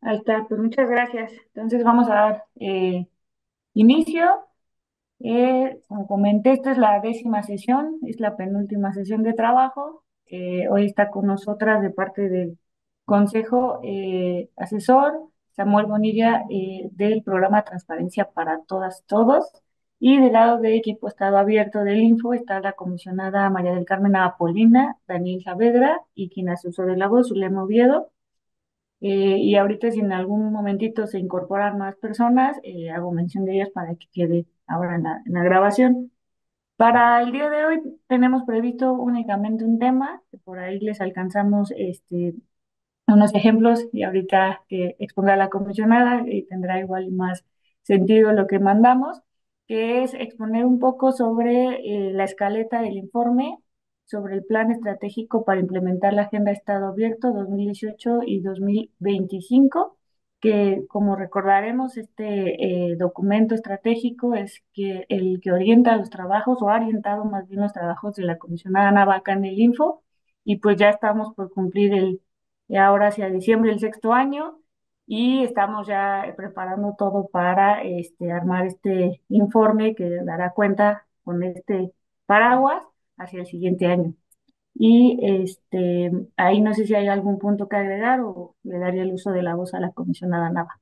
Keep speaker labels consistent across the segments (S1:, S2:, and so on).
S1: Ahí está, pues muchas gracias. Entonces vamos a dar eh, inicio. Eh, como comenté, esta es la décima sesión, es la penúltima sesión de trabajo. Eh, hoy está con nosotras de parte del Consejo Asesor Samuel Bonilla del programa Transparencia para Todas, Todos. Y del lado de equipo Estado Abierto del Info está la comisionada María del Carmen Apolina, Daniel Saavedra y quien asesor de la voz, Zulema Oviedo eh, y ahorita si en algún momentito se incorporan más personas, eh, hago mención de ellas para que quede ahora en la, grabación. Para el día de hoy tenemos previsto únicamente un tema, por ahí les alcanzamos este, unos ejemplos y ahorita que exponga la comisionada y eh, tendrá igual más sentido lo que mandamos, que es exponer un poco sobre la escaleta del informe sobre el Plan Estratégico para implementar la Agenda Estado Abierto 2018 y 2025, que como recordaremos, este eh, documento estratégico es que el que orienta los trabajos o ha orientado más bien los trabajos de la comisionada Ana en el Info, y pues ya estamos por cumplir el, ahora hacia diciembre el sexto año, y estamos ya preparando todo para este, armar este informe que dará cuenta con este paraguas hacia el siguiente año. Y este, ahí no sé si hay algún punto que agregar o le daría el uso de la voz a la comisionada Nava.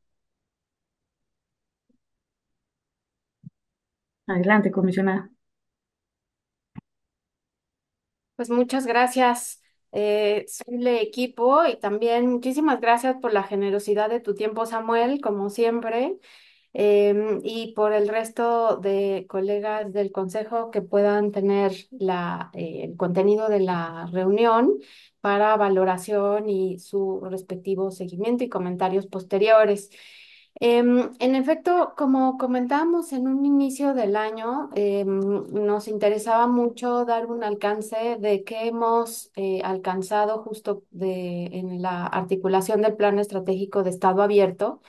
S1: Adelante, comisionada.
S2: Pues muchas gracias, eh, equipo, y también muchísimas gracias por la generosidad de tu tiempo, Samuel, como siempre. Em, y por el resto de colegas del Consejo que puedan tener eh, el contenido de la reunión para valoración y su respectivo seguimiento y comentarios posteriores. Em, en efecto, como comentábamos en un inicio del año, em, nos interesaba mucho dar un alcance de qué hemos eh, alcanzado justo en la articulación del Plan Estratégico de Estado Abierto,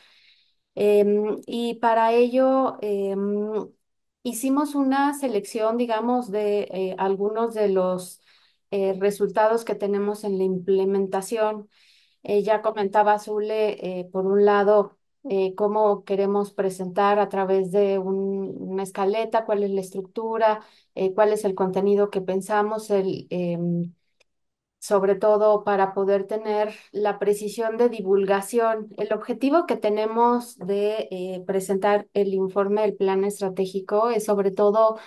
S2: Em, y para ello em, hicimos una selección, digamos, de eh, algunos de los eh, resultados que tenemos en la implementación. Eh, ya comentaba Zule, por un lado, cómo queremos presentar a través de una escaleta, cuál es la estructura, cuál es el contenido que pensamos, el, Eh, sobre todo para poder tener la precisión de divulgación. El objetivo que tenemos de eh, presentar el informe del plan estratégico es sobre todo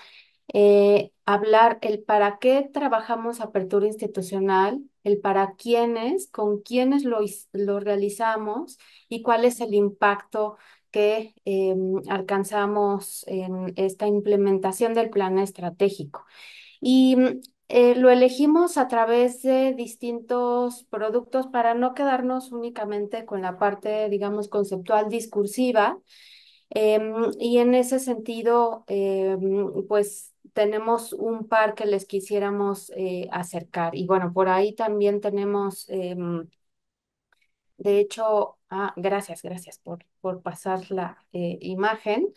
S2: eh, hablar el para qué trabajamos apertura institucional, el para quiénes, con quiénes lo, realizamos y cuál es el impacto que eh, alcanzamos en esta implementación del plan estratégico. Y eh, lo elegimos a través de distintos productos para no quedarnos únicamente con la parte, digamos, conceptual discursiva. Em, y en ese sentido, em, pues tenemos un par que les quisiéramos eh, acercar. Y bueno, por ahí también tenemos, em, de hecho, ah, gracias, gracias por, por pasar la eh, imagen.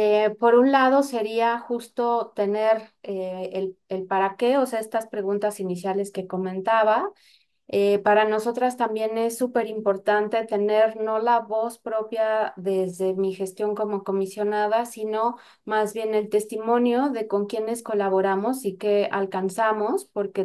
S2: Eh, por un lado sería justo tener eh, el, para qué, o sea, estas preguntas iniciales que comentaba. Eh, para nosotras también es súper importante tener no la voz propia desde mi gestión como comisionada, sino más bien el testimonio de con quienes colaboramos y qué alcanzamos, porque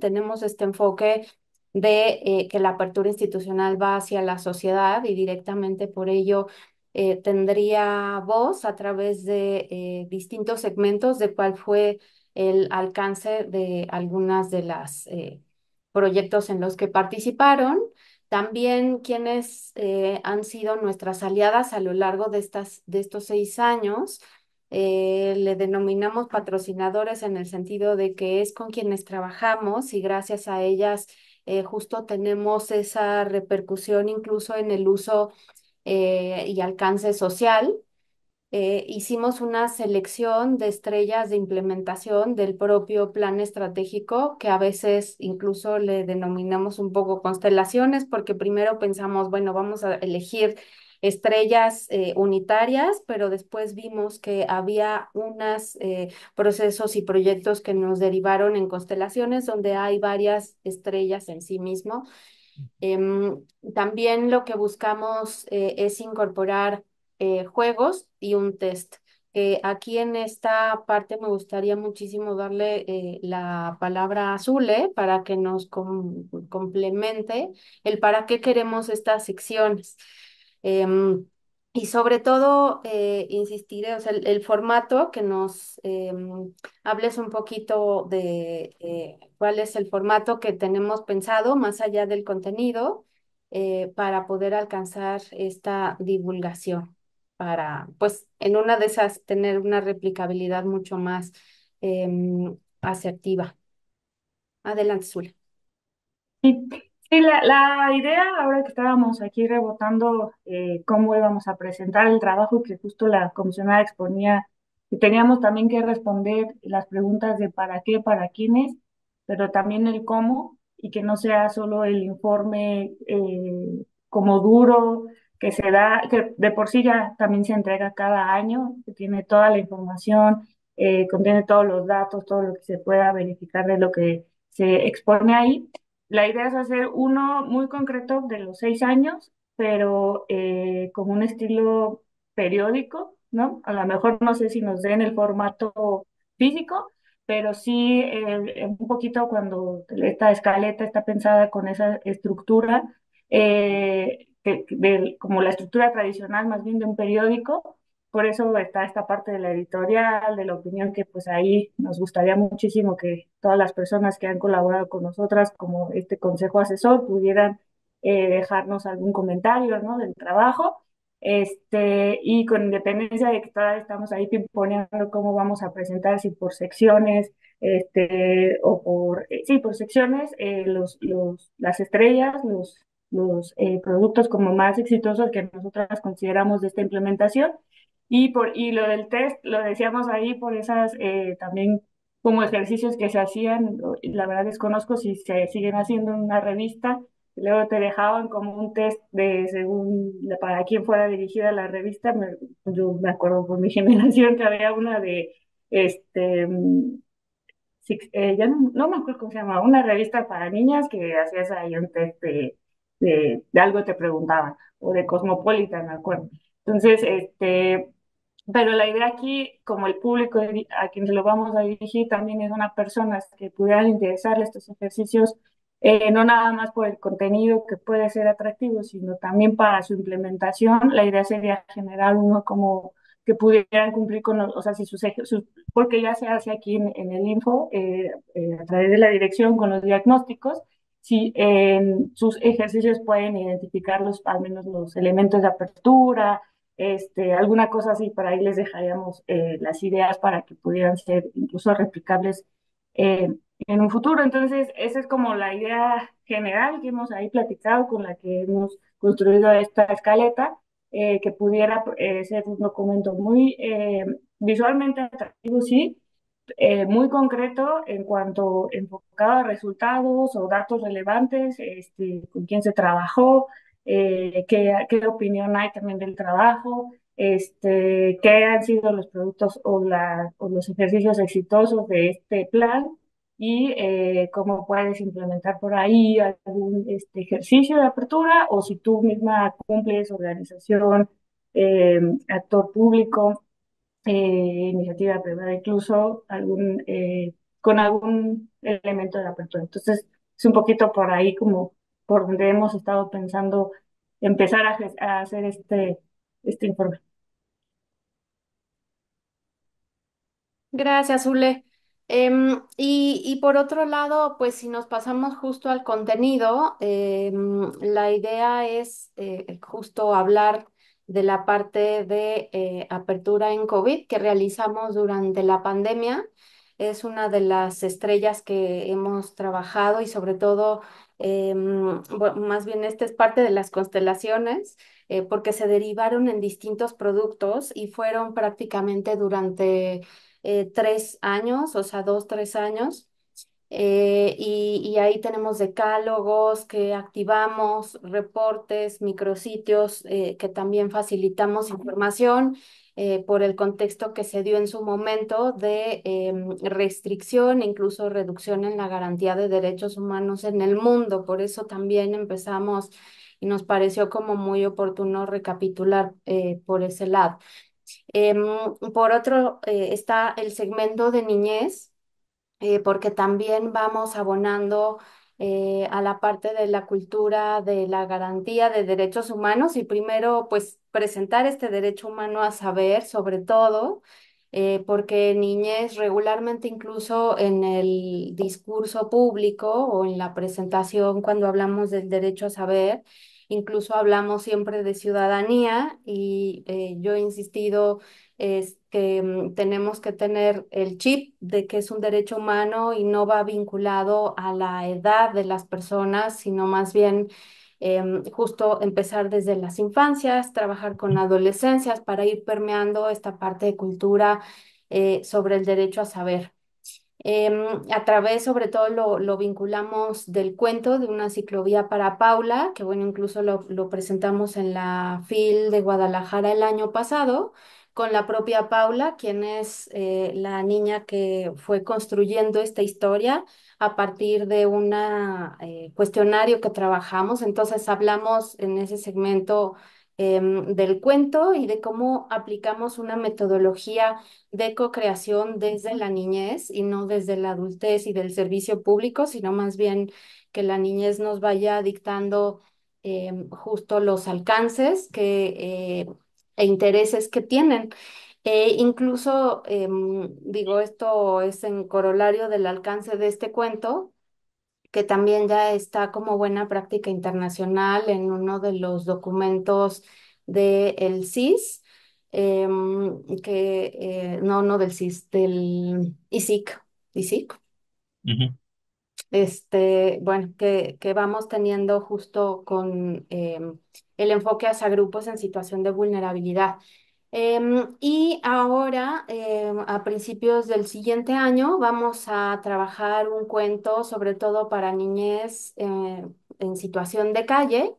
S2: tenemos este enfoque de que la apertura institucional va hacia la sociedad y directamente por ello eh, tendría voz a través de eh, distintos segmentos de cuál fue el alcance de algunas de las eh, proyectos en los que participaron, también quienes han sido nuestras aliadas a lo largo de, estas, de estos seis años. le denominamos patrocinadores en el sentido de que es con quienes trabajamos y gracias a ellas justo tenemos esa repercusión incluso en el uso eh, y alcance social, eh, hicimos una selección de estrellas de implementación del propio plan estratégico, que a veces incluso le denominamos un poco constelaciones, porque primero pensamos, bueno, vamos a elegir estrellas eh, unitarias, pero después vimos que había unos procesos y proyectos que nos derivaron en constelaciones, donde hay varias estrellas en sí mismo Em, también lo que buscamos eh, es incorporar eh, juegos y un test. Eh, aquí en esta parte me gustaría muchísimo darle la palabra a Zule para que nos complemente el para qué queremos estas secciones. Em, y sobre todo, eh, insistiré, eh, o sea, el, formato que nos eh, hables un poquito de eh, cuál es el formato que tenemos pensado más allá del contenido para poder alcanzar esta divulgación, para, pues, en una de esas, tener una replicabilidad mucho más em, asertiva. Adelante, Zula.
S1: Sí. Sí, la, la, idea, ahora que estábamos aquí rebotando eh, cómo íbamos a presentar el trabajo que justo la comisionada exponía, y teníamos también que responder las preguntas de para qué, para quiénes, pero también el cómo, y que no sea solo el informe eh, como duro que se da, que de por sí ya también se entrega cada año, que tiene toda la información, eh, contiene todos los datos, todo lo que se pueda verificar de lo que se expone ahí, la idea es hacer uno muy concreto de los seis años, pero eh, con un estilo periódico, ¿no? A lo mejor no sé si nos den el formato físico, pero sí eh, un poquito cuando esta escaleta está pensada con esa estructura, eh, como la estructura tradicional más bien de un periódico, por eso está esta parte de la editorial, de la opinión que pues ahí nos gustaría muchísimo que todas las personas que han colaborado con nosotras como este consejo asesor pudieran eh, dejarnos algún comentario ¿no? del trabajo. Este, y con independencia de que todavía estamos ahí imponiendo cómo vamos a presentar, si por secciones, este, o por, eh, sí, por secciones, eh, los, los, las estrellas, los, los productos como más exitosos que nosotras consideramos de esta implementación y, por, y lo del test, lo decíamos ahí por esas eh, también como ejercicios que se hacían, la verdad desconozco si se siguen haciendo en una revista, luego te dejaban como un test de según para quién fuera dirigida la revista, yo me acuerdo por mi generación que había una de, este, eh, ya no, me acuerdo cómo se llama, una revista para niñas que hacías ahí un test de, de, de algo te preguntaban, o de Cosmopolitan, me acuerdo. Entonces, este, pero la idea aquí, como el público a quien lo vamos a dirigir también es una persona que pudieran interesarle estos ejercicios, eh, no nada más por el contenido que puede ser atractivo, sino también para su implementación. La idea sería generar uno como que pudieran cumplir con, o sea, si sus, ejercicios, porque ya se hace aquí en, el info, eh, eh, a través de la dirección con los diagnósticos, si en sus ejercicios pueden identificar al menos los elementos de apertura, este, alguna cosa así, para ahí les dejaríamos eh, las ideas para que pudieran ser incluso replicables eh, en un futuro. Entonces, esa es como la idea general que hemos ahí platicado, con la que hemos construido esta escaleta, eh, que pudiera ser un documento muy visualmente atractivo, sí, muy concreto en cuanto enfocado a resultados o datos relevantes, este, con quién se trabajó, eh, qué, qué, opinión hay también del trabajo, este, qué han sido los productos o, los ejercicios exitosos de este plan y eh, cómo puedes implementar por ahí algún este, ejercicio de apertura o si tú misma cumples organización, em, actor público, eh, iniciativa privada, incluso algún, con algún elemento de apertura. Entonces, es un poquito por ahí como por donde hemos estado pensando empezar a, hacer este, este informe.
S2: Gracias, Ule. Em, y, por otro lado, pues si nos pasamos justo al contenido, em, la idea es eh, justo hablar de la parte de eh, apertura en COVID que realizamos durante la pandemia. Es una de las estrellas que hemos trabajado y sobre todo Em, más bien esta es parte de las constelaciones, eh, porque se derivaron en distintos productos y fueron prácticamente durante eh, tres años, o sea, dos, tres años. Eh, y, y ahí tenemos decálogos que activamos, reportes, micrositios que también facilitamos información eh, por el contexto que se dio en su momento de eh, restricción, incluso reducción en la garantía de derechos humanos en el mundo. Por eso también empezamos y nos pareció como muy oportuno recapitular eh, por ese lado. Em, por otro, eh, está el segmento de niñez, porque también vamos abonando eh, a la parte de la cultura de la garantía de derechos humanos y primero pues presentar este derecho humano a saber sobre todo. Eh, porque niñez regularmente incluso en el discurso público o en la presentación cuando hablamos del derecho a saber, incluso hablamos siempre de ciudadanía y eh, yo he insistido es que mm, tenemos que tener el chip de que es un derecho humano y no va vinculado a la edad de las personas, sino más bien em, justo empezar desde las infancias, trabajar con adolescencias para ir permeando esta parte de cultura eh, sobre el derecho a saber. Em, a través, sobre todo, lo, lo, vinculamos del cuento de una ciclovía para Paula, que bueno, incluso lo, lo presentamos en la FIL de Guadalajara el año pasado, con la propia Paula, quien es eh, la niña que fue construyendo esta historia a partir de un eh, cuestionario que trabajamos. Entonces hablamos en ese segmento em, del cuento y de cómo aplicamos una metodología de co-creación desde la niñez y no desde la adultez y del servicio público, sino más bien que la niñez nos vaya dictando em, justo los alcances que eh, e intereses que tienen. Eh, incluso, em, digo, esto es en corolario del alcance de este cuento, que también ya está como buena práctica internacional en uno de los documentos del de CIS, em, que, eh, no, no del CIS, del ISIC, ISIC. Este, bueno, que, que, vamos teniendo justo con em, el enfoque hacia grupos en situación de vulnerabilidad. Em, y ahora, em, a principios del siguiente año, vamos a trabajar un cuento sobre todo para niñez eh, en situación de calle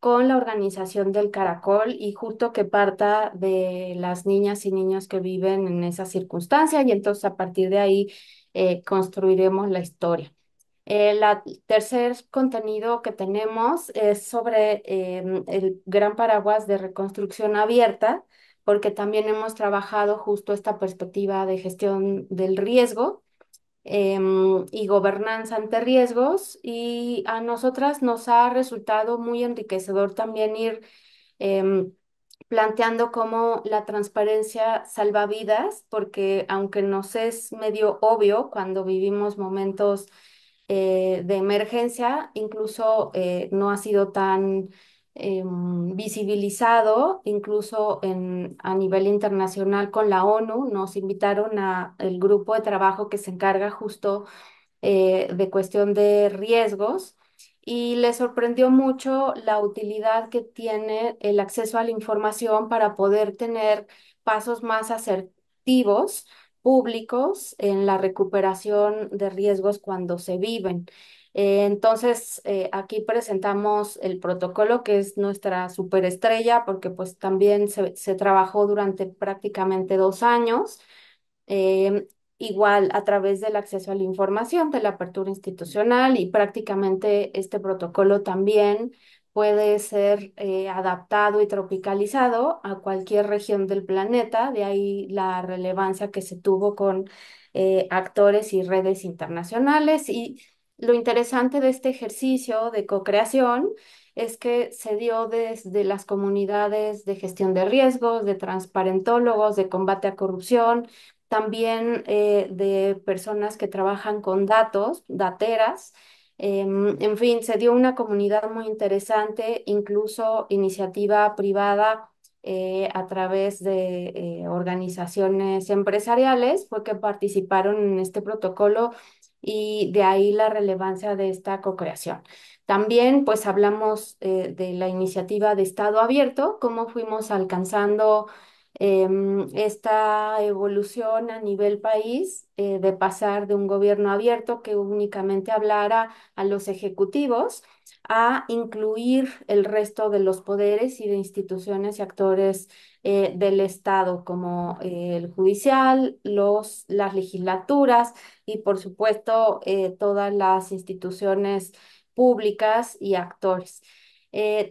S2: con la organización del Caracol y justo que parta de las niñas y niños que viven en esa circunstancia y entonces a partir de ahí eh, construiremos la historia. El eh, tercer contenido que tenemos es sobre em, el Gran Paraguas de Reconstrucción Abierta, porque también hemos trabajado justo esta perspectiva de gestión del riesgo em, y gobernanza ante riesgos. Y a nosotras nos ha resultado muy enriquecedor también ir em, planteando cómo la transparencia salva vidas, porque aunque nos es medio obvio cuando vivimos momentos eh, de emergencia incluso eh, no ha sido tan em, visibilizado, incluso a nivel internacional con la ONU. Nos invitaron al grupo de trabajo que se encarga justo eh, de cuestión de riesgos y les sorprendió mucho la utilidad que tiene el acceso a la información para poder tener pasos más asertivos públicos en la recuperación de riesgos cuando se viven. Eh, entonces, eh, aquí presentamos el protocolo que es nuestra superestrella porque pues también se, trabajó durante prácticamente dos años. Eh, igual a través del acceso a la información, de la apertura institucional y prácticamente este protocolo también puede ser eh, adaptado y tropicalizado a cualquier región del planeta, de ahí la relevancia que se tuvo con eh, actores y redes internacionales. Y lo interesante de este ejercicio de co-creación es que se dio desde las comunidades de gestión de riesgos, de transparentólogos, de combate a corrupción, también eh, de personas que trabajan con datos, dateras, Em, en fin, se dio una comunidad muy interesante, incluso iniciativa privada eh, a través de eh, organizaciones empresariales, fue que participaron en este protocolo y de ahí la relevancia de esta co-creación. También pues hablamos eh, de la iniciativa de Estado Abierto, cómo fuimos alcanzando Em, esta evolución a nivel país eh, de pasar de un gobierno abierto que únicamente hablara a los ejecutivos a incluir el resto de los poderes y de instituciones y actores eh, del Estado, como eh, el judicial, los, las legislaturas y, por supuesto, todas las instituciones públicas y actores.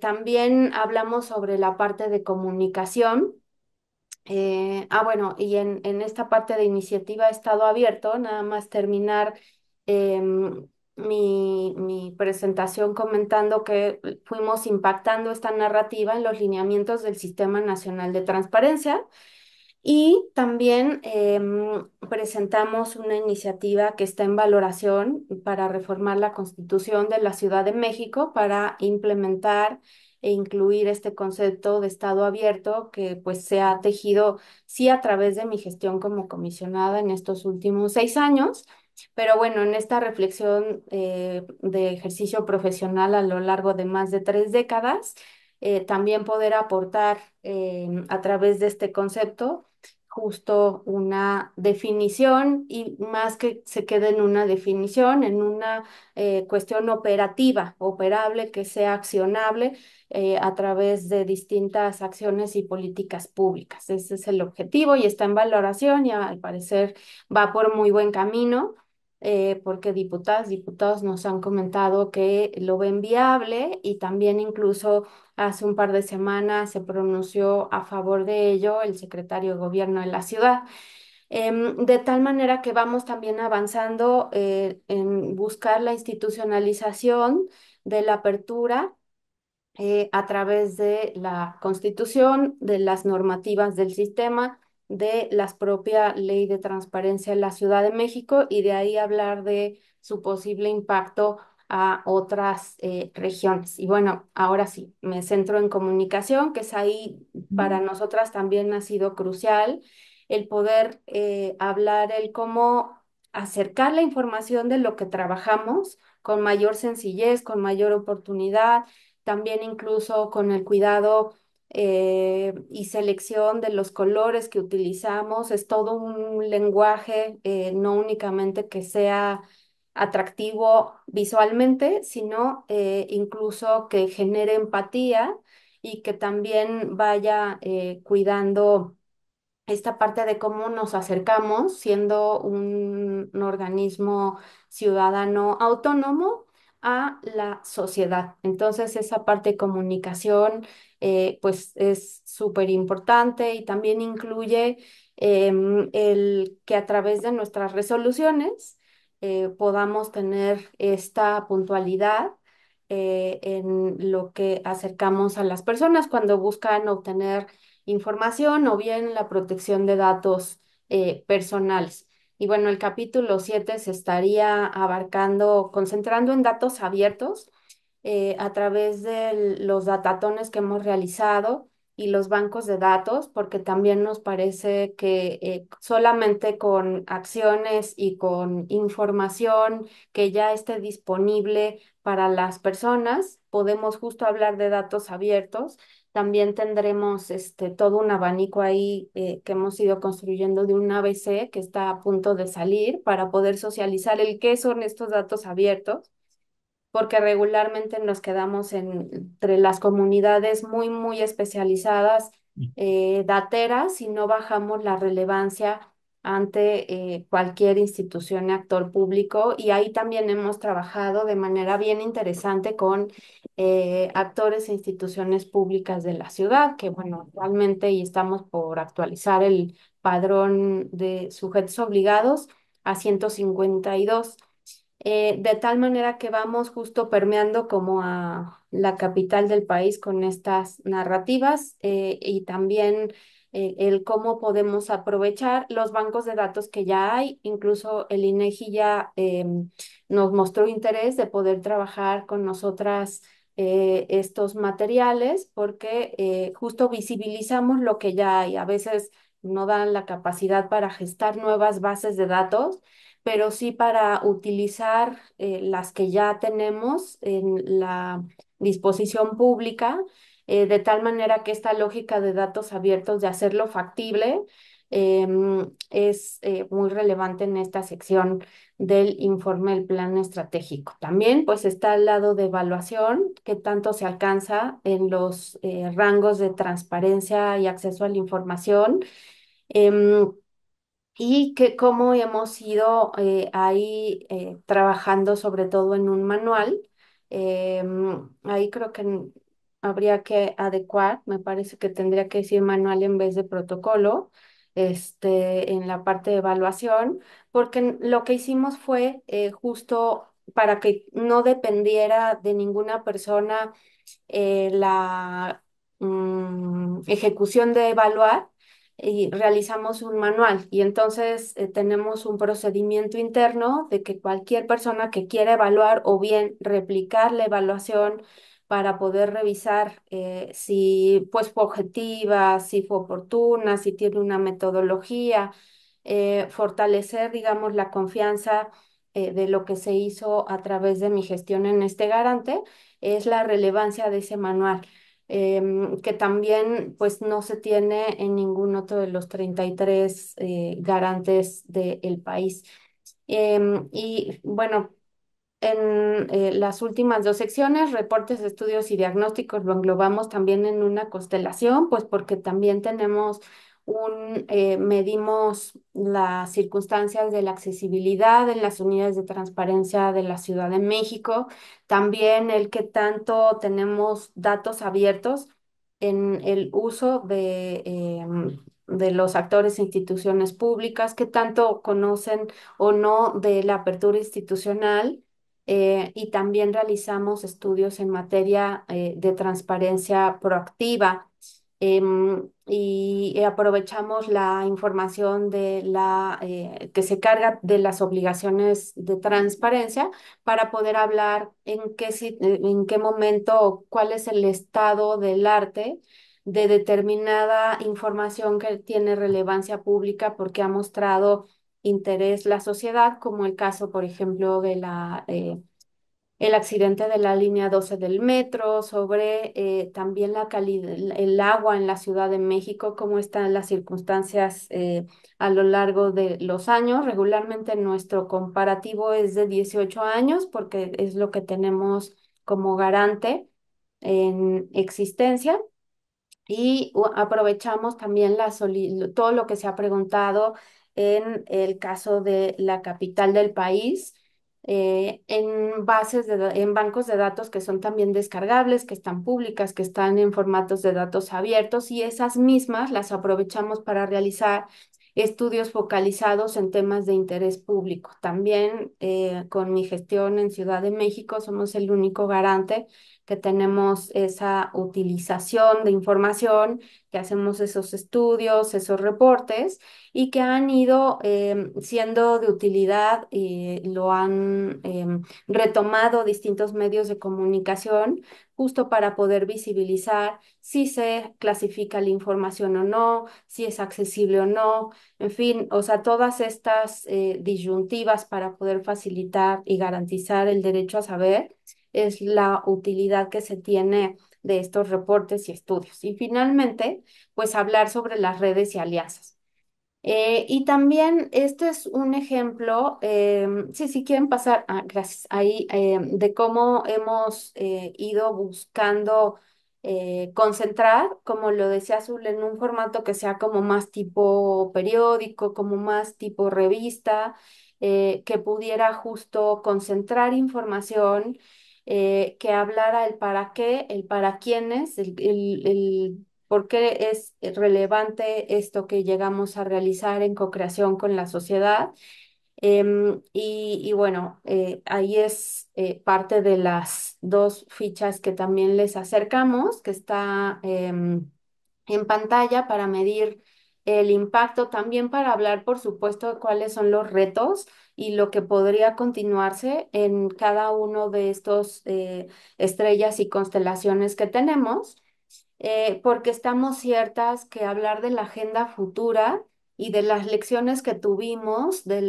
S2: también hablamos sobre la parte de comunicación, eh, ah, bueno, y en, esta parte de iniciativa Estado Abierto, nada más terminar em, mi, presentación comentando que fuimos impactando esta narrativa en los lineamientos del Sistema Nacional de Transparencia y también em, presentamos una iniciativa que está en valoración para reformar la Constitución de la Ciudad de México para implementar e incluir este concepto de Estado abierto que pues se ha tejido sí a través de mi gestión como comisionada en estos últimos seis años, pero bueno, en esta reflexión eh, de ejercicio profesional a lo largo de más de tres décadas, eh, también poder aportar eh, a través de este concepto justo una definición y más que se quede en una definición, en una eh, cuestión operativa, operable, que sea accionable eh, a través de distintas acciones y políticas públicas. Ese es el objetivo y está en valoración y al parecer va por muy buen camino. Eh, porque diputadas, diputados nos han comentado que lo ven viable y también incluso Hace un par de semanas se pronunció a favor de ello el secretario de gobierno de la ciudad. Em, de tal manera que vamos también avanzando eh, en buscar la institucionalización de la apertura eh, a través de la constitución, de las normativas del sistema, de la propia ley de transparencia de la Ciudad de México y de ahí hablar de su posible impacto a otras eh, regiones. Y bueno, ahora sí, me centro en comunicación, que es ahí para nosotras también ha sido crucial el poder eh, hablar, el cómo acercar la información de lo que trabajamos con mayor sencillez, con mayor oportunidad, también incluso con el cuidado eh, y selección de los colores que utilizamos. Es todo un lenguaje, no únicamente que sea atractivo visualmente, sino eh, incluso que genere empatía y que también vaya eh, cuidando esta parte de cómo nos acercamos siendo un, organismo ciudadano autónomo a la sociedad. Entonces, esa parte de comunicación, eh, pues es súper importante y también incluye em, el que a través de nuestras resoluciones, eh, podamos tener esta puntualidad eh, en lo que acercamos a las personas cuando buscan obtener información o bien la protección de datos eh, personales. Y bueno, el capítulo 7 se estaría abarcando, concentrando en datos abiertos a través de los datatones que hemos realizado y los bancos de datos, porque también nos parece que eh, solamente con acciones y con información que ya esté disponible para las personas, podemos justo hablar de datos abiertos. También tendremos este, todo un abanico ahí eh, que hemos ido construyendo de un ABC que está a punto de salir para poder socializar el qué son estos datos abiertos porque regularmente nos quedamos entre las comunidades muy, muy especializadas, mm. eh, dateras, y no bajamos la relevancia ante eh, cualquier institución y actor público. Y ahí también hemos trabajado de manera bien interesante con eh, actores e instituciones públicas de la ciudad, que bueno, actualmente y estamos por actualizar el padrón de sujetos obligados a 152. Eh, de tal manera que vamos justo permeando como a la capital del país con estas narrativas eh, y también eh, el cómo podemos aprovechar los bancos de datos que ya hay. Incluso el INEGI e ya nos mostró interés de poder trabajar con nosotras. estos materiales porque justo visibilizamos lo que ya hay. A veces no dan la capacidad para gestar nuevas bases de datos pero sí para utilizar eh, las que ya tenemos en la disposición pública, eh, de tal manera que esta lógica de datos abiertos, de hacerlo factible, em, es eh, muy relevante en esta sección del informe del plan estratégico. También pues está al lado de evaluación, qué tanto se alcanza en los rangos de transparencia y acceso a la información. Em, y que cómo hemos ido eh, ahí eh, trabajando sobre todo en un manual. Em, ahí creo que habría que adecuar, me parece que tendría que decir manual en vez de protocolo, este, en la parte de evaluación, porque lo que hicimos fue eh, justo para que no dependiera de ninguna persona la mm, ejecución de evaluar, y realizamos un manual y entonces eh, tenemos un procedimiento interno de que cualquier persona que quiera evaluar o bien replicar la evaluación para poder revisar eh, si fue objetiva, si fue oportuna, si tiene una metodología, eh, fortalecer, digamos, la confianza de lo que se hizo a través de mi gestión en este garante, es la relevancia de ese manual. Em, que también pues no se tiene en ningún otro de los 33 eh, garantes del país. Em, y bueno, en eh, las últimas dos secciones, reportes, estudios y diagnósticos, lo englobamos también en una constelación, pues porque también tenemos un, eh, medimos las circunstancias de la accesibilidad en las unidades de transparencia de la Ciudad de México, también el que tanto tenemos datos abiertos en el uso de, em, de los actores e instituciones públicas, que tanto conocen o no de la apertura institucional. Eh, y también realizamos estudios en materia eh, de transparencia proactiva. Em, y eh, aprovechamos la información de la, eh, que se carga de las obligaciones de transparencia para poder hablar en qué, eh, en qué momento, cuál es el estado del arte de determinada información que tiene relevancia pública porque ha mostrado interés la sociedad, como el caso, por ejemplo, de la el accidente de la línea 12 del metro, sobre eh, también la el agua en la Ciudad de México, cómo están las circunstancias eh, a lo largo de los años. Regularmente nuestro comparativo es de 18 años porque es lo que tenemos como garante en existencia. Y aprovechamos también la todo lo que se ha preguntado en el caso de la capital del país eh, en bases de, en bancos de datos que son también descargables, que están públicas, que están en formatos de datos abiertos y esas mismas las aprovechamos para realizar estudios focalizados en temas de interés público. También eh, con mi gestión en Ciudad de México somos el único garante que tenemos esa utilización de información, que hacemos esos estudios, esos reportes y que han ido em, siendo de utilidad, y eh, lo han em, retomado distintos medios de comunicación justo para poder visibilizar si se clasifica la información o no, si es accesible o no, en fin, o sea, todas estas eh, disyuntivas para poder facilitar y garantizar el derecho a saber es la utilidad que se tiene de estos reportes y estudios. Y finalmente, pues hablar sobre las redes y alianzas. Eh, y también este es un ejemplo, eh, sí, si quieren pasar, ah, gracias, ahí, eh, de cómo hemos eh, ido buscando eh, concentrar, como lo decía Azul, en un formato que sea como más tipo periódico, como más tipo revista, eh, que pudiera justo concentrar información eh, que hablara el para qué, el para quiénes, el, el, por qué es relevante esto que llegamos a realizar en co-creación con la sociedad. Em, y, y, bueno, eh, ahí es eh, parte de las dos fichas que también les acercamos, que está em, en pantalla para medir el impacto, también para hablar, por supuesto, de cuáles son los retos y lo que podría continuarse en cada uno de estos eh, estrellas y constelaciones que tenemos, eh, porque estamos ciertas que hablar de la agenda futura y de las lecciones que tuvimos del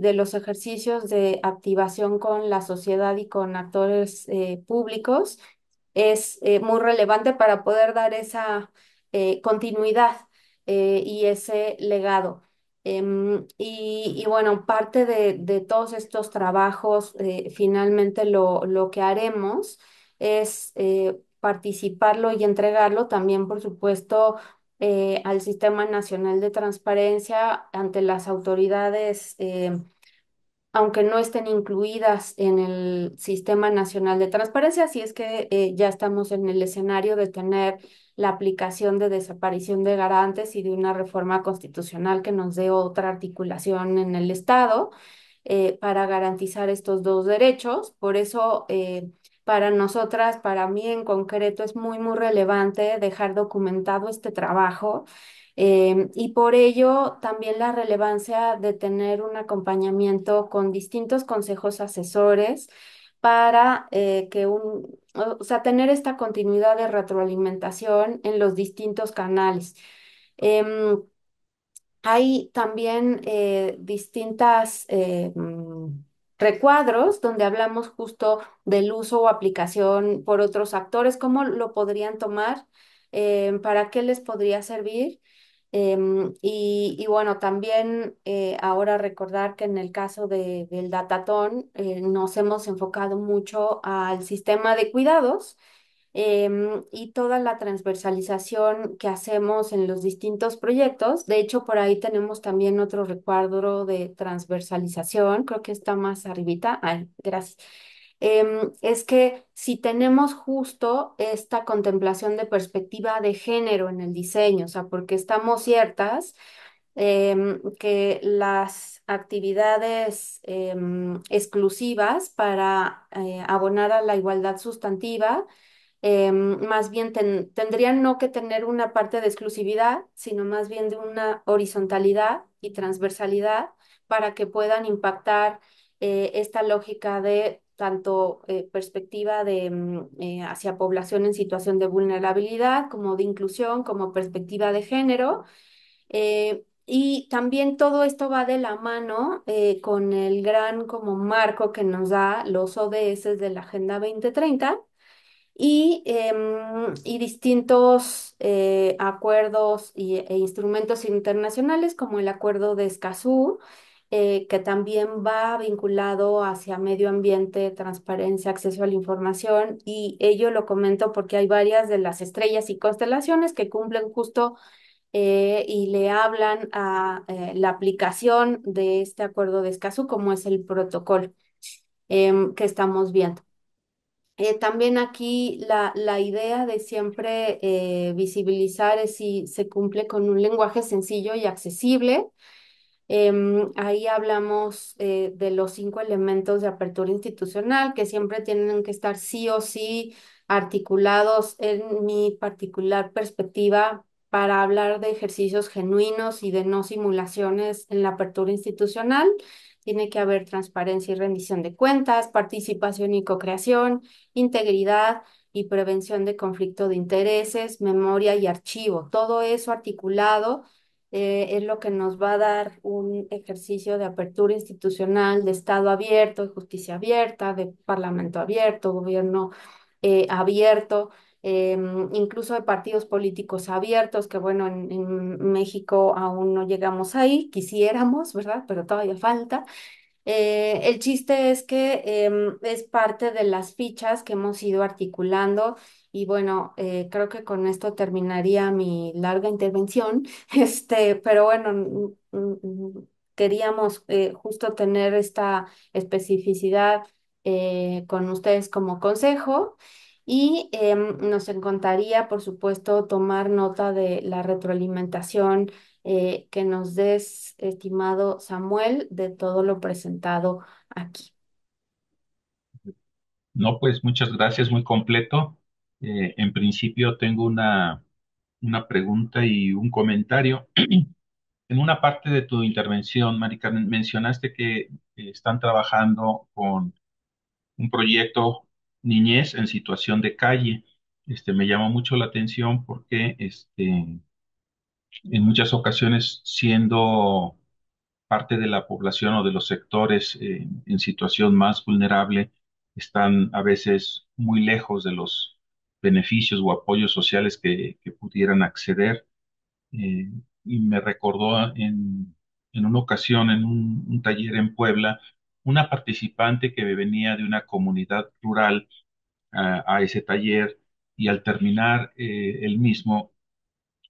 S2: de los ejercicios de activación con la sociedad y con actores eh, públicos es muy relevante para poder dar esa continuidad y ese legado. Em, y, bueno, parte de, todos estos trabajos, eh, finalmente lo, lo, que haremos es eh, participarlo y entregarlo también, por supuesto, eh, al Sistema Nacional de Transparencia ante las autoridades. Em, aunque no estén incluidas en el Sistema Nacional de Transparencia, así es que eh, ya estamos en el escenario de tener la aplicación de desaparición de garantes y de una reforma constitucional que nos dé otra articulación en el Estado eh, para garantizar estos dos derechos. Por eso eh, para nosotras, para mí en concreto, es muy, muy relevante dejar documentado este trabajo. Eh, y por ello también la relevancia de tener un acompañamiento con distintos consejos asesores para eh, que un, o sea, tener esta continuidad de retroalimentación en los distintos canales. Em, hay también eh, distintas em, recuadros donde hablamos justo del uso o aplicación por otros actores, cómo lo podrían tomar, eh, para qué les podría servir. Em, y, bueno, también eh, ahora recordar que en el caso de, del datatón eh, nos hemos enfocado mucho al sistema de cuidados, Em, y toda la transversalización que hacemos en los distintos proyectos. De hecho, por ahí tenemos también otro recuadro de transversalización, creo que está más arribita. Ah, gracias. Em, es que si tenemos justo esta contemplación de perspectiva de género en el diseño, o sea, porque estamos ciertas em, que las actividades exclusivas para eh, abonar a la igualdad sustantiva Em, más bien tendrían no que tener una parte de exclusividad, sino más bien de una horizontalidad y transversalidad para que puedan impactar eh, esta lógica de tanto eh, perspectiva de mm, eh, hacia población en situación de vulnerabilidad, como de inclusión, como perspectiva de género. y también todo esto va de la mano con el gran como marco que nos da los ODS de la Agenda 2030, Em, y, distintos eh, acuerdos e instrumentos internacionales como el acuerdo de Escazú, eh, que también va vinculado hacia medio ambiente, transparencia, acceso a la información, y ello lo comento porque hay varias de las estrellas y constelaciones que cumplen justo eh, y le hablan a la aplicación de este acuerdo de Escazú, como es el protocolo em, que estamos viendo. Eh, también aquí la, idea de siempre eh, visibilizar es si se cumple con un lenguaje sencillo y accesible. Em, ahí hablamos eh, de los cinco elementos de apertura institucional que siempre tienen que estar sí o sí articulados en mi particular perspectiva para hablar de ejercicios genuinos y de no simulaciones en la apertura institucional. Tiene que haber transparencia y rendición de cuentas, participación y co-creación, integridad y prevención de conflicto de intereses, memoria y archivo. Todo eso articulado eh, es lo que nos va a dar un ejercicio de apertura institucional, de Estado abierto, de justicia abierta, de Parlamento abierto, gobierno eh, abierto Em, incluso de partidos políticos abiertos, que bueno, en, México aún no llegamos ahí, quisiéramos, ¿verdad? Pero todavía falta. Eh, el chiste es que em, es parte de las fichas que hemos ido articulando y bueno, eh, creo que con esto terminaría mi larga intervención, este, pero bueno, queríamos eh, justo tener esta especificidad con ustedes como consejo. Y em, nos encontraría, por supuesto, tomar nota de la retroalimentación eh, que nos des, estimado Samuel, de todo lo presentado aquí.
S3: No, pues muchas gracias, muy completo. Eh, en principio tengo una, una pregunta y un comentario. En una parte de tu intervención, Maricarmen, mencionaste que eh, están trabajando con un proyecto niñez en situación de calle. Este, me llama mucho la atención porque este, en muchas ocasiones siendo parte de la población o de los sectores eh, en situación más vulnerable están a veces muy lejos de los beneficios o apoyos sociales que, pudieran acceder. Eh, y me recordó en, en, una ocasión en un taller en Puebla una participante que venía de una comunidad rural a ese taller y al terminar eh, el mismo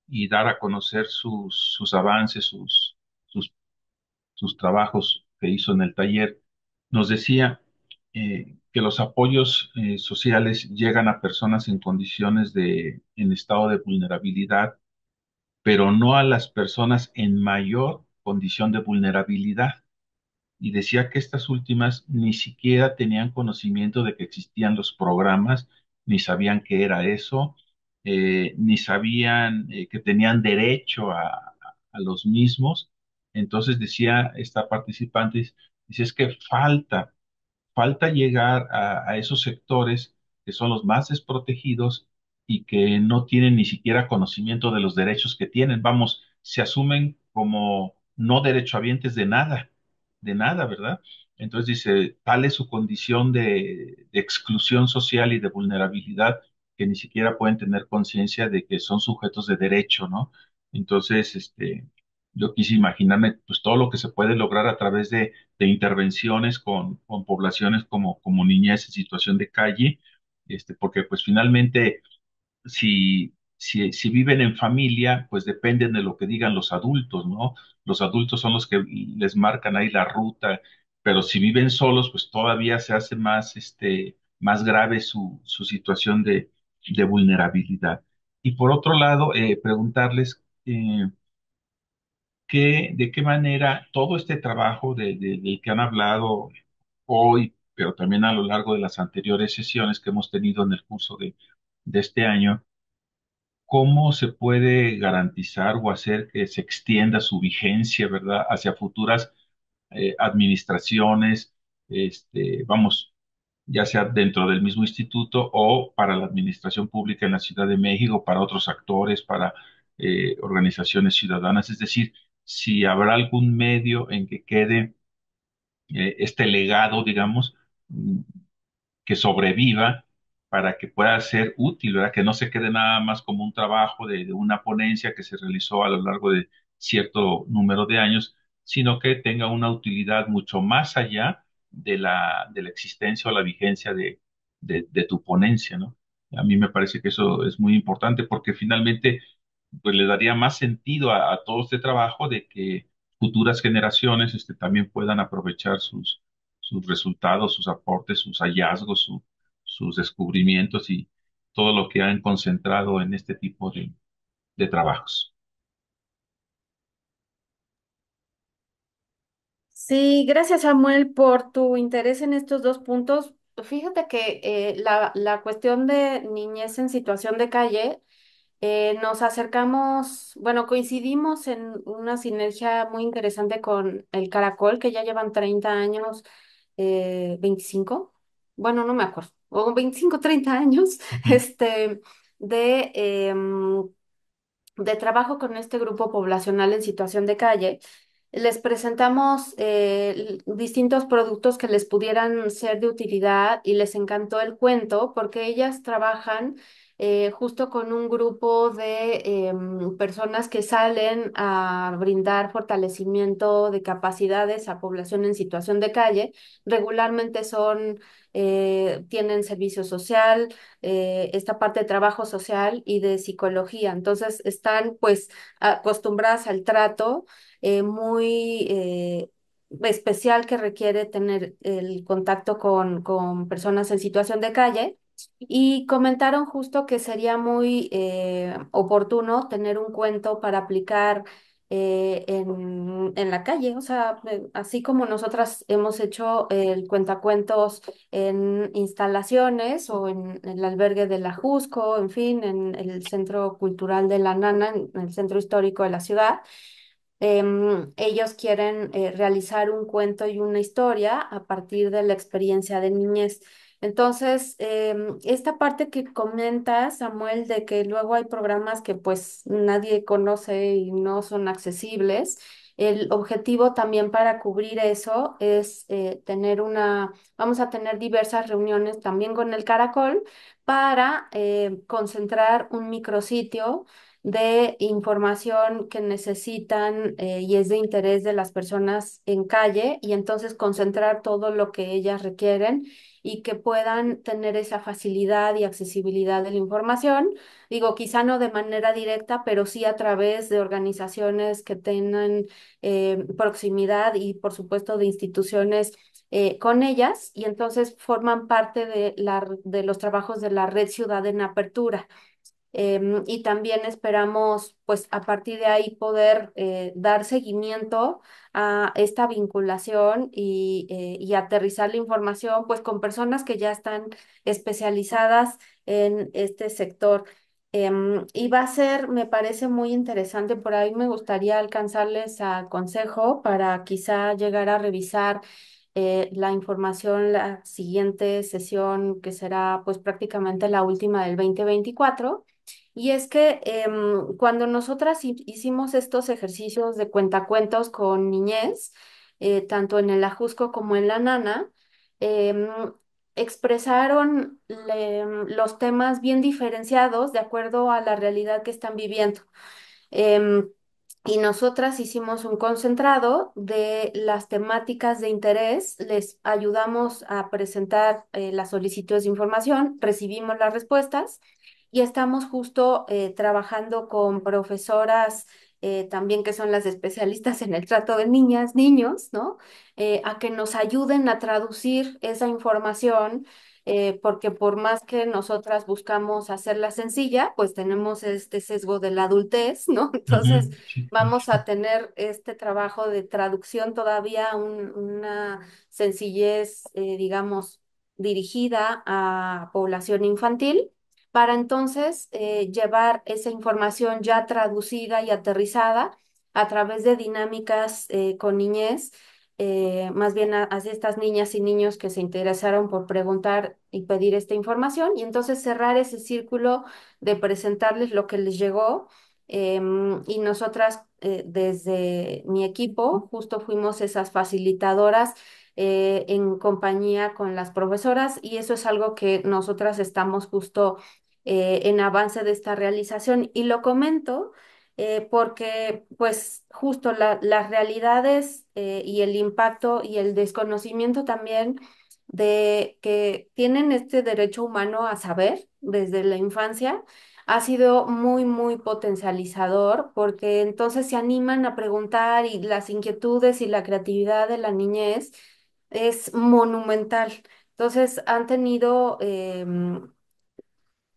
S3: y dar a conocer sus, avances, sus, trabajos que hizo en el taller, nos decía eh, que los apoyos eh, sociales llegan a personas en condiciones de, en estado de vulnerabilidad, pero no a las personas en mayor condición de vulnerabilidad y decía que estas últimas ni siquiera tenían conocimiento de que existían los programas, ni sabían qué era eso, eh, ni sabían eh, que tenían derecho a, los mismos. Entonces decía esta participante, dice es que falta, falta llegar a, a, esos sectores que son los más desprotegidos y que no tienen ni siquiera conocimiento de los derechos que tienen. Vamos, se asumen como no derechohabientes de nada de nada, ¿verdad? Entonces dice, tal es su condición de, exclusión social y de vulnerabilidad que ni siquiera pueden tener conciencia de que son sujetos de derecho, ¿no? Entonces, este, yo quise imaginarme pues, todo lo que se puede lograr a través de, intervenciones con, poblaciones como, como niñez en situación de calle, este, porque pues finalmente si si, si, viven en familia, pues dependen de lo que digan los adultos, ¿no? Los adultos son los que les marcan ahí la ruta, pero si viven solos, pues todavía se hace más, este, más grave su, situación de, de, vulnerabilidad. Y por otro lado, eh, preguntarles eh, de qué manera todo este trabajo del que han hablado hoy, pero también a lo largo de las anteriores sesiones que hemos tenido en el curso de, de este año, cómo se puede garantizar o hacer que se extienda su vigencia, ¿verdad?, hacia futuras eh, administraciones, este, vamos, ya sea dentro del mismo instituto o para la administración pública en la Ciudad de México, para otros actores, para eh, organizaciones ciudadanas, es decir, si habrá algún medio en que quede eh, este legado, digamos, mm, que sobreviva para que pueda ser útil, ¿verdad? Que no se quede nada más como un trabajo de, una ponencia que se realizó a lo largo de cierto número de años, sino que tenga una utilidad mucho más allá de la, de la existencia o la vigencia de, tu ponencia, ¿no? A mí me parece que eso es muy importante porque finalmente pues, le daría más sentido a, todo este trabajo de que futuras generaciones este, también puedan aprovechar sus, sus resultados, sus aportes, sus hallazgos, su, sus descubrimientos y todo lo que han concentrado en este tipo de, trabajos.
S2: Sí, gracias Samuel por tu interés en estos dos puntos. Fíjate que eh, la, cuestión de niñez en situación de calle, eh, nos acercamos, bueno, coincidimos en una sinergia muy interesante con el Caracol, que ya llevan 30 años, 25, eh, bueno, no me acuerdo, o 25, 30 años, este, de, em, de trabajo con este grupo poblacional en situación de calle. Les presentamos eh, distintos productos que les pudieran ser de utilidad y les encantó el cuento porque ellas trabajan eh, justo con un grupo de em, personas que salen a brindar fortalecimiento de capacidades a población en situación de calle. Regularmente son, eh, tienen servicio social, eh, esta parte de trabajo social y de psicología. Entonces están pues acostumbradas al trato muy especial que requiere tener el contacto con personas en situación de calle y comentaron justo que sería muy eh, oportuno tener un cuento para aplicar eh, en, la calle, o sea, eh, así como nosotras hemos hecho el cuentacuentos en instalaciones o en, el albergue de la Jusco, en fin, en el Centro Cultural de la Nana, en el Centro Histórico de la ciudad. Em, ellos quieren realizar un cuento y una historia a partir de la experiencia de niñez. Entonces, em, esta parte que comenta Samuel, de que luego hay programas que pues nadie conoce y no son accesibles, el objetivo también para cubrir eso es eh, tener una, vamos a tener diversas reuniones también con el Caracol para eh, concentrar un micrositio de información que necesitan eh, y es de interés de las personas en calle y entonces concentrar todo lo que ellas requieren y que puedan tener esa facilidad y accesibilidad de la información. Digo, quizá no de manera directa, pero sí a través de organizaciones que tengan eh, proximidad y, por supuesto, de instituciones eh, con ellas, y entonces forman parte de, la, de los trabajos de la Red Ciudad en Apertura Em, y también esperamos, pues a partir de ahí, poder eh, dar seguimiento a esta vinculación eh, y, aterrizar la información, pues con personas que ya están especializadas en este sector. Em, y va a ser, me parece muy interesante, por ahí me gustaría alcanzarles a consejo para quizá llegar a revisar eh, la información la siguiente sesión, que será pues prácticamente la última del 2024, y es que em, cuando nosotras hicimos estos ejercicios de cuentacuentos con niñez, eh, tanto en el Ajusco como en la Nana, em, expresaron los temas bien diferenciados de acuerdo a la realidad que están viviendo. Em, y nosotras hicimos un concentrado de las temáticas de interés, les ayudamos a presentar eh, las solicitudes de información, recibimos las respuestas y estamos justo eh, trabajando con profesoras eh, también que son las especialistas en el trato de niñas, niños, ¿no? Eh, a que nos ayuden a traducir esa información, porque por más que nosotras buscamos hacerla sencilla, pues tenemos este sesgo de la adultez, ¿no? Entonces vamos a tener este trabajo de traducción todavía, una sencillez, digamos, dirigida a población infantil para entonces eh, llevar esa información ya traducida y aterrizada a través de dinámicas eh, con niñez, eh, más bien hacia estas niñas y niños que se interesaron por preguntar y pedir esta información, y entonces cerrar ese círculo de presentarles lo que les llegó. Em, y nosotras desde mi equipo justo fuimos esas facilitadoras eh, en compañía con las profesoras y eso es algo que nosotras estamos justo eh, en avance de esta realización y lo comento eh, porque pues justo las realidades y el impacto y el desconocimiento también de que tienen este derecho humano a saber desde la infancia ha sido muy, muy potencializador porque entonces se animan a preguntar y las inquietudes y la creatividad de la niñez es monumental. Entonces, han tenido, em,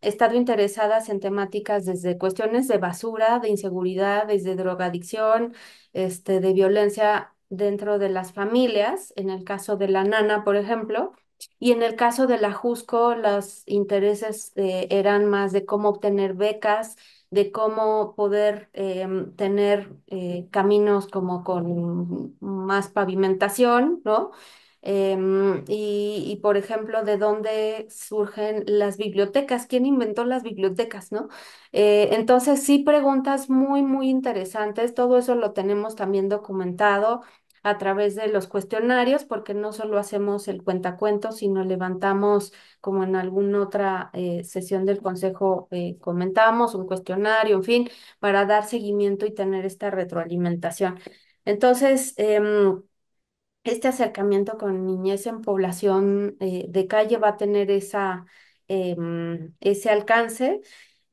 S2: estado interesadas en temáticas desde cuestiones de basura, de inseguridad, desde drogadicción, este, de violencia dentro de las familias, en el caso de la nana, por ejemplo. Y en el caso de la Jusco, los intereses eh, eran más de cómo obtener becas, de cómo poder em, tener eh, caminos como con más pavimentación, ¿no? Em, y, por ejemplo, de dónde surgen las bibliotecas, quién inventó las bibliotecas, ¿no? Eh, entonces, sí, preguntas muy, muy interesantes, todo eso lo tenemos también documentado a través de los cuestionarios, porque no solo hacemos el cuentacuentos, sino levantamos, como en alguna otra eh, sesión del Consejo eh, comentamos, un cuestionario, en fin, para dar seguimiento y tener esta retroalimentación. Entonces, em, este acercamiento con niñez en población eh, de calle va a tener esa, em, ese alcance.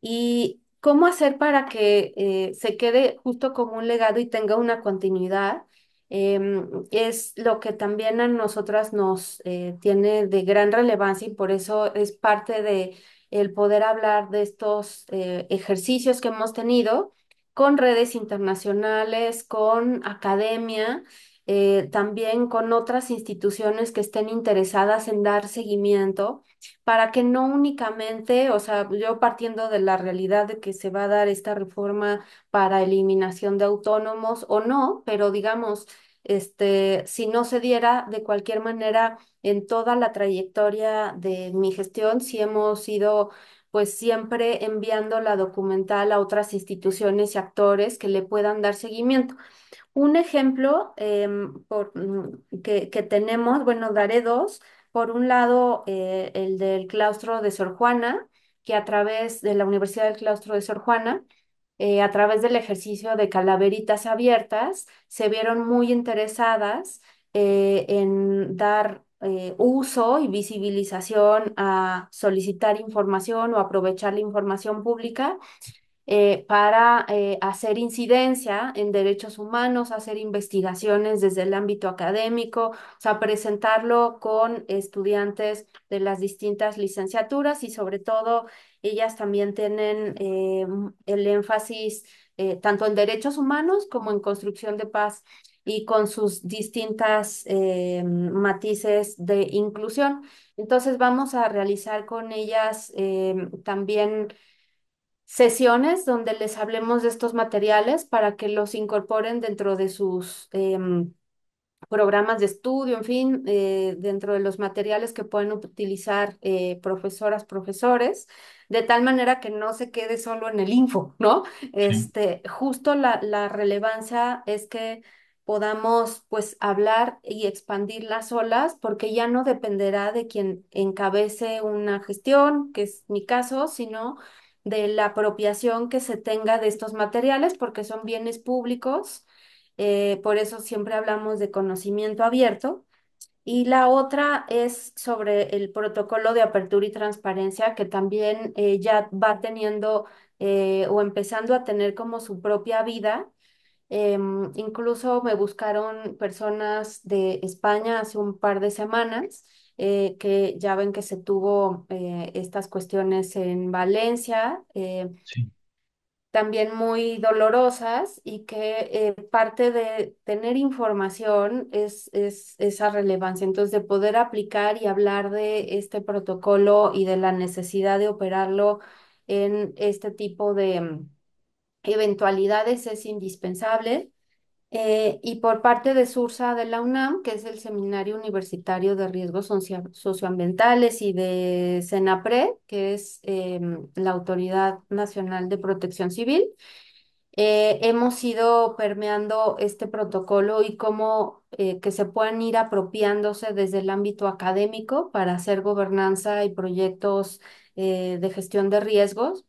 S2: ¿Y cómo hacer para que se quede justo como un legado y tenga una continuidad? Em, es lo que también a nosotras nos eh, tiene de gran relevancia y por eso es parte de el poder hablar de estos eh, ejercicios que hemos tenido con redes internacionales, con academia, eh, también con otras instituciones que estén interesadas en dar seguimiento para que no únicamente, o sea, yo partiendo de la realidad de que se va a dar esta reforma para eliminación de autónomos o no, pero digamos, este, si no se diera de cualquier manera en toda la trayectoria de mi gestión, si hemos ido pues siempre enviando la documental a otras instituciones y actores que le puedan dar seguimiento. Un ejemplo em, mm, que, que, tenemos, bueno, daré dos por un lado, eh, el del claustro de Sor Juana, que a través de la Universidad del Claustro de Sor Juana, eh, a través del ejercicio de calaveritas abiertas, se vieron muy interesadas eh, en dar uso y visibilización a solicitar información o aprovechar la información pública eh, para eh, hacer incidencia en derechos humanos, hacer investigaciones desde el ámbito académico, o sea, presentarlo con estudiantes de las distintas licenciaturas y sobre todo ellas también tienen eh, el énfasis tanto en derechos humanos como en construcción de paz y con sus distintas matices de inclusión. Entonces vamos a realizar con ellas también sesiones donde les hablemos de estos materiales para que los incorporen dentro de sus em, programas de estudio, en fin, eh, dentro de los materiales que pueden utilizar eh, profesoras, profesores, de tal manera que no se quede solo en el info, ¿no? Este, justo la, la relevancia es que podamos pues hablar y expandir las olas porque ya no dependerá de quien encabece una gestión, que es mi caso, sino de la apropiación que se tenga de estos materiales porque son bienes públicos, eh, por eso siempre hablamos de conocimiento abierto. Y la otra es sobre el protocolo de apertura y transparencia que también eh, ya va teniendo eh, o empezando a tener como su propia vida. Em, incluso me buscaron personas de España hace un par de semanas eh, que ya ven que se tuvo eh, estas cuestiones en Valencia, eh, también muy dolorosas y que parte de tener información es esa relevancia. Entonces, de poder aplicar y hablar de este protocolo y de la necesidad de operarlo en este tipo de mm, eventualidades es indispensable. Eh, y por parte de SURSA de la UNAM, que es el Seminario Universitario de Riesgos Socioambientales, y de SENAPRE, que es em, la Autoridad Nacional de Protección Civil, eh, hemos ido permeando este protocolo y cómo eh, que se puedan ir apropiándose desde el ámbito académico para hacer gobernanza y proyectos de gestión de riesgos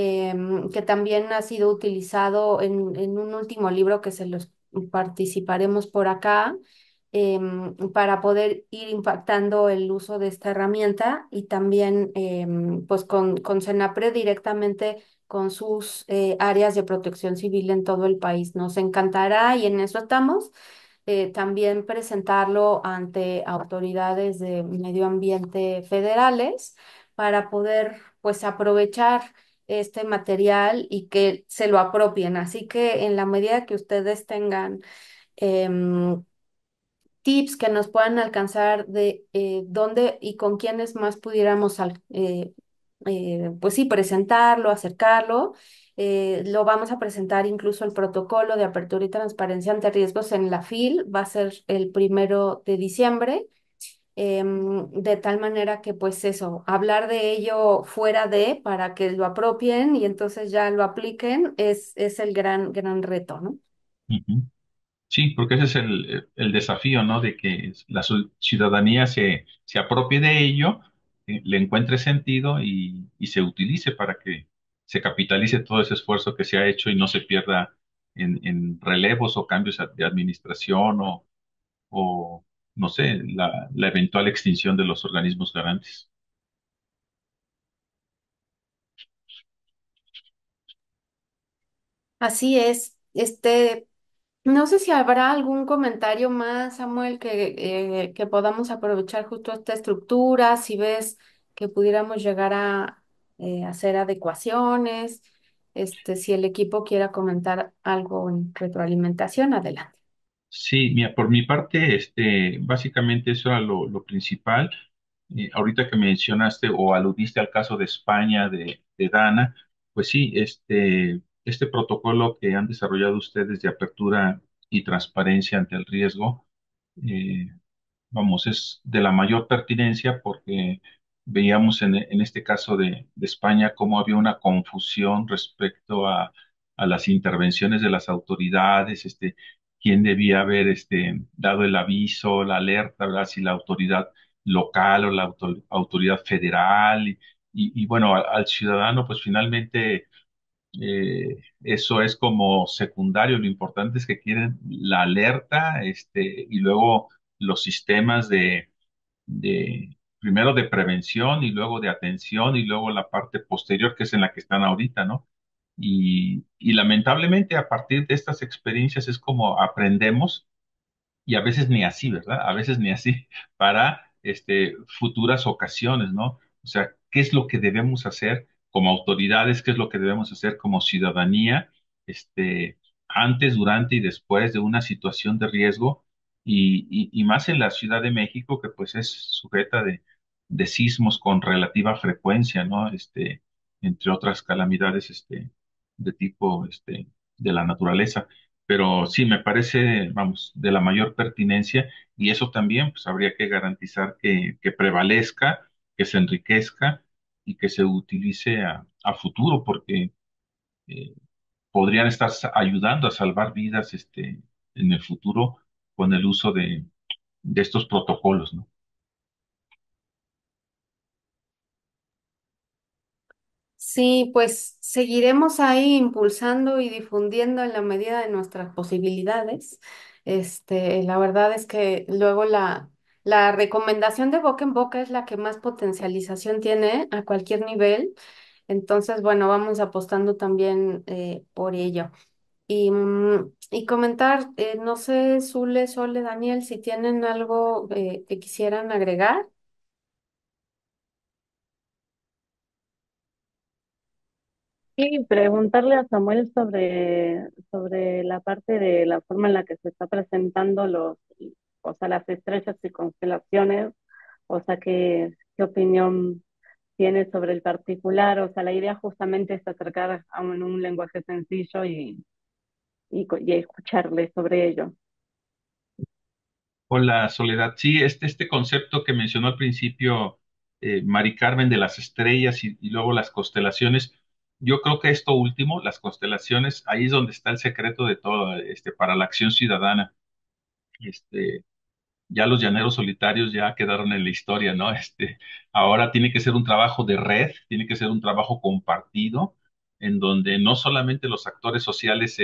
S2: Em, que también ha sido utilizado en, en, un último libro que se los participaremos por acá, em, para poder ir impactando el uso de esta herramienta y también em, pues con, con CENAPRE directamente con sus eh, áreas de protección civil en todo el país. Nos encantará y en eso estamos. Eh, también presentarlo ante autoridades de medio ambiente federales para poder pues aprovechar este material y que se lo apropien. Así que en la medida que ustedes tengan em, tips que nos puedan alcanzar de eh, dónde y con quiénes más pudiéramos, eh, eh, pues sí, presentarlo, acercarlo. lo vamos a presentar incluso el protocolo de apertura y transparencia ante riesgos en la FIL, va a ser el primero de diciembre. Em, de tal manera que pues eso, hablar de ello fuera de para que lo apropien y entonces ya lo apliquen es, es el gran, gran reto, ¿no?
S3: Sí, porque ese es el, desafío, ¿no? De que la ciudadanía se, se apropie de ello, eh, le encuentre sentido y, se utilice para que se capitalice todo ese esfuerzo que se ha hecho y no se pierda en, relevos o cambios de administración o no sé, la, eventual extinción de los organismos garantes.
S2: Así es. Este, no sé si habrá algún comentario más, Samuel, que, eh, que podamos aprovechar justo esta estructura, si ves que pudiéramos llegar a eh, hacer adecuaciones, este, si el equipo quiera comentar algo en retroalimentación, adelante.
S3: Sí, mira, por mi parte, este, básicamente eso era lo, principal. Eh, ahorita que mencionaste o aludiste al caso de España, de, de Dana, pues sí, este, este protocolo que han desarrollado ustedes de apertura y transparencia ante el riesgo, eh, vamos, es de la mayor pertinencia porque veíamos en, en este caso de, de España cómo había una confusión respecto a, a las intervenciones de las autoridades, este, quién debía haber este, dado el aviso, la alerta, ¿verdad? si la autoridad local o la autoridad federal. Y, y, bueno, al, ciudadano, pues finalmente eh, eso es como secundario. Lo importante es que quieren la alerta este, y luego los sistemas de, de, primero de prevención y luego de atención y luego la parte posterior que es en la que están ahorita, ¿no? Y, y lamentablemente a partir de estas experiencias es como aprendemos y a veces ni así, ¿verdad? A veces ni así para este, futuras ocasiones, ¿no? O sea, ¿qué es lo que debemos hacer como autoridades? ¿Qué es lo que debemos hacer como ciudadanía? Este, antes, durante y después de una situación de riesgo y, y, más en la Ciudad de México que pues es sujeta de, de, sismos con relativa frecuencia, ¿no? Este, entre otras calamidades este, de tipo este, de la naturaleza. Pero sí, me parece, vamos, de la mayor pertinencia y eso también, pues habría que garantizar que, prevalezca, que se enriquezca y que se utilice a, futuro, porque eh, podrían estar ayudando a salvar vidas este, en el futuro con el uso de, de estos protocolos, ¿no?
S2: Sí, pues seguiremos ahí impulsando y difundiendo en la medida de nuestras posibilidades. Este, la verdad es que luego la, la recomendación de boca en boca es la que más potencialización tiene a cualquier nivel. Entonces, bueno, vamos apostando también eh, por ello. Y, mm, comentar, eh, no sé, Zule, Sole, Daniel, si tienen algo eh, que quisieran agregar.
S1: Y preguntarle a Samuel sobre, sobre la parte de la forma en la que se está presentando los, o sea, las estrellas y constelaciones, o sea, qué, qué opinión tiene sobre el particular, o sea, la idea justamente es acercar a un, lenguaje sencillo y, y, escucharle sobre ello.
S3: Hola, Soledad. Sí, este, este concepto que mencionó al principio eh, Mari Carmen de las estrellas y, y luego las constelaciones, yo creo que esto último, las constelaciones, ahí es donde está el secreto de todo, este, para la acción ciudadana. Este, ya los llaneros solitarios ya quedaron en la historia, ¿no? Este, ahora tiene que ser un trabajo de red, tiene que ser un trabajo compartido, en donde no solamente los actores sociales,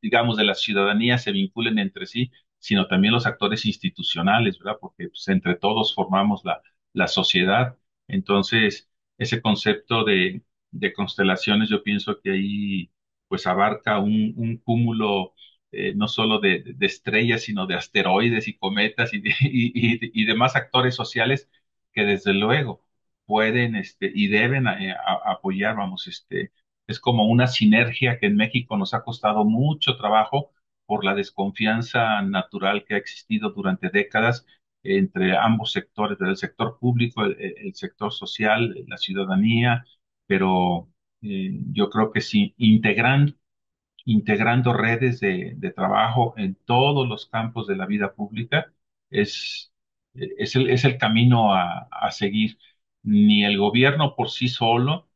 S3: digamos, de la ciudadanía se vinculen entre sí, sino también los actores institucionales, ¿verdad? Porque pues, entre todos formamos la, la sociedad. Entonces, ese concepto de, de constelaciones, yo pienso que ahí pues abarca un, un cúmulo eh, no solo de, estrellas, sino de asteroides y cometas y, y, demás actores sociales que desde luego pueden este, y deben eh, apoyar, vamos, este, es como una sinergia que en México nos ha costado mucho trabajo por la desconfianza natural que ha existido durante décadas entre ambos sectores, el sector público, el sector social, la ciudadanía, pero eh, yo creo que si integrando redes de, trabajo en todos los campos de la vida pública es, es, el, camino a, a seguir. Ni el gobierno por sí solo,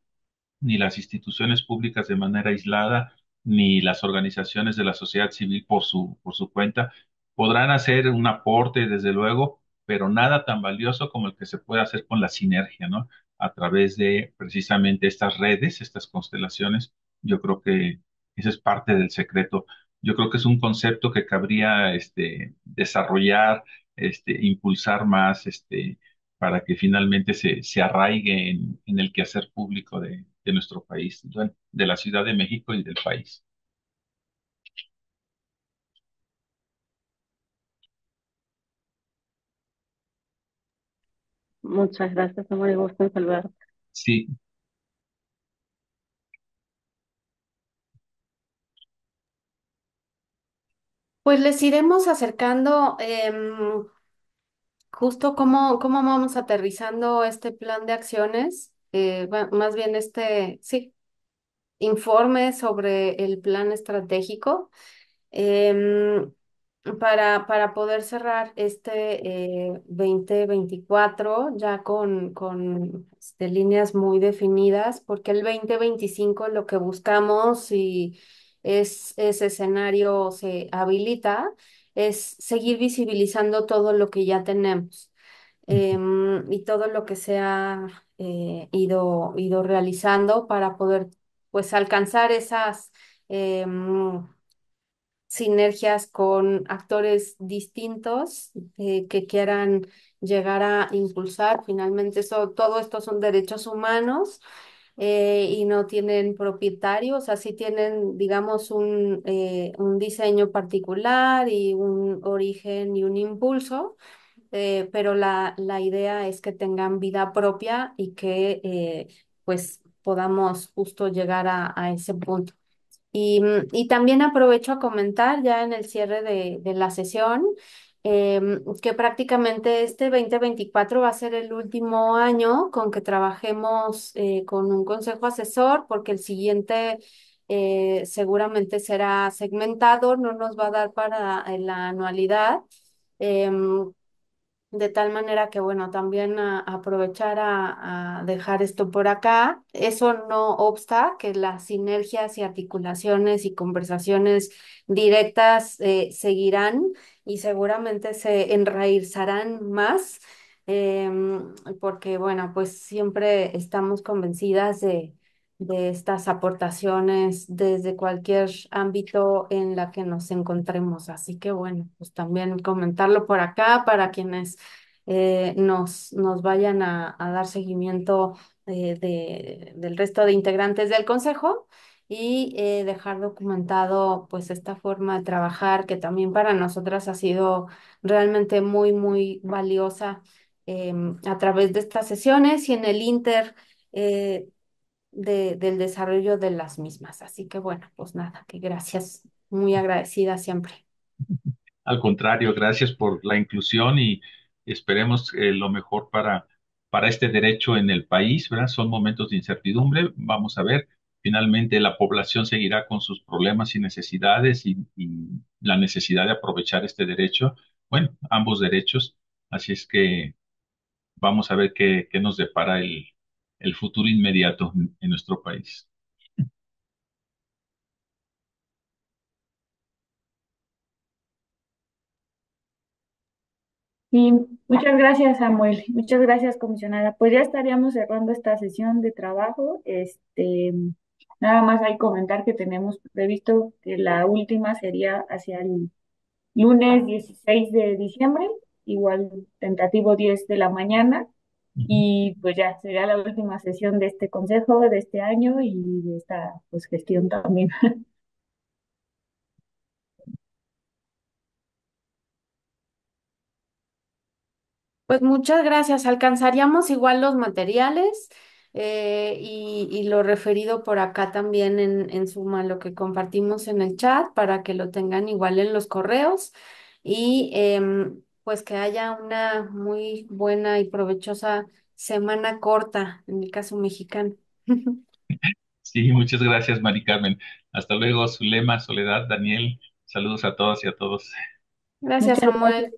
S3: ni las instituciones públicas de manera aislada, ni las organizaciones de la sociedad civil por su, por su cuenta, podrán hacer un aporte, desde luego, pero nada tan valioso como el que se puede hacer con la sinergia, ¿no? a través de precisamente estas redes, estas constelaciones. Yo creo que ese es parte del secreto. Yo creo que es un concepto que cabría este, desarrollar, este, impulsar más, este, para que finalmente se, se arraigue en, el quehacer público de, nuestro país, de la Ciudad de México y del país.
S1: Muchas gracias, amor, y gusto en saludarte.
S3: Sí,
S2: Pues les iremos acercando em, justo cómo, cómo vamos aterrizando este plan de acciones, eh, más bien este, sí, informe sobre el plan estratégico. Em, para, para poder cerrar este 2024 eh, ya con, con este, líneas muy definidas, porque el 2025 lo que buscamos y es, ese escenario se habilita, es seguir visibilizando todo lo que ya tenemos em, y todo lo que se ha eh, ido, ido realizando para poder pues alcanzar esas em, sinergias con actores distintos eh, que quieran llegar a impulsar. Finalmente, eso, todo esto son derechos humanos eh, y no tienen propietarios, así tienen, digamos, un, eh, un diseño particular y un origen y un impulso. pero la, la idea es que tengan vida propia y que pues podamos justo llegar a ese punto. Mm, y, también aprovecho a comentar ya en el cierre de, la sesión em, que prácticamente este 2024 va a ser el último año con que trabajemos eh, con un consejo asesor porque el siguiente... Eh, seguramente será segmentado, no nos va a dar para eh, la anualidad, em, de tal manera que, bueno, también ah, aprovechar a, dejar esto por acá. Eso no obsta que las sinergias y articulaciones y conversaciones directas eh, seguirán y seguramente se enraizarán más, em, porque, bueno, pues siempre estamos convencidas de de estas aportaciones desde cualquier ámbito en la que nos encontremos. Así que bueno, pues también comentarlo por acá para quienes eh, nos, nos vayan a, dar seguimiento eh, de, del resto de integrantes del Consejo y eh, dejar documentado pues esta forma de trabajar que también para nosotras ha sido realmente muy, muy valiosa em, a través de estas sesiones y en el Inter de, del desarrollo de las mismas. Así que bueno, pues nada, que gracias, muy agradecida siempre.
S3: Al contrario, gracias por la inclusión y esperemos eh, lo mejor para, para este derecho en el país, ¿verdad? Son momentos de incertidumbre, vamos a ver, finalmente la población seguirá con sus problemas y necesidades y, la necesidad de aprovechar este derecho, bueno, ambos derechos, así es que vamos a ver qué, qué nos depara el, el futuro inmediato en nuestro país.
S1: muchas gracias, Samuel. Muchas gracias, comisionada. Pues ya estaríamos cerrando esta sesión de trabajo. Este, nada más hay comentar que tenemos previsto que la última sería hacia el lunes 16 de diciembre, igual tentativo 10 de la mañana. Y pues ya sería la última sesión de este consejo de este año y de esta pues, gestión también.
S2: Pues muchas gracias. Alcanzaríamos igual los materiales eh, y, lo referido por acá también en, suma lo que compartimos en el chat para que lo tengan igual en los correos. Y em, pues que haya una muy buena y provechosa semana corta, en mi caso mexicano.
S3: Sí, muchas gracias, Mari Carmen. Hasta luego, Zulema, Soledad, Daniel. Saludos a todas y a todos.
S2: Gracias, Samuel.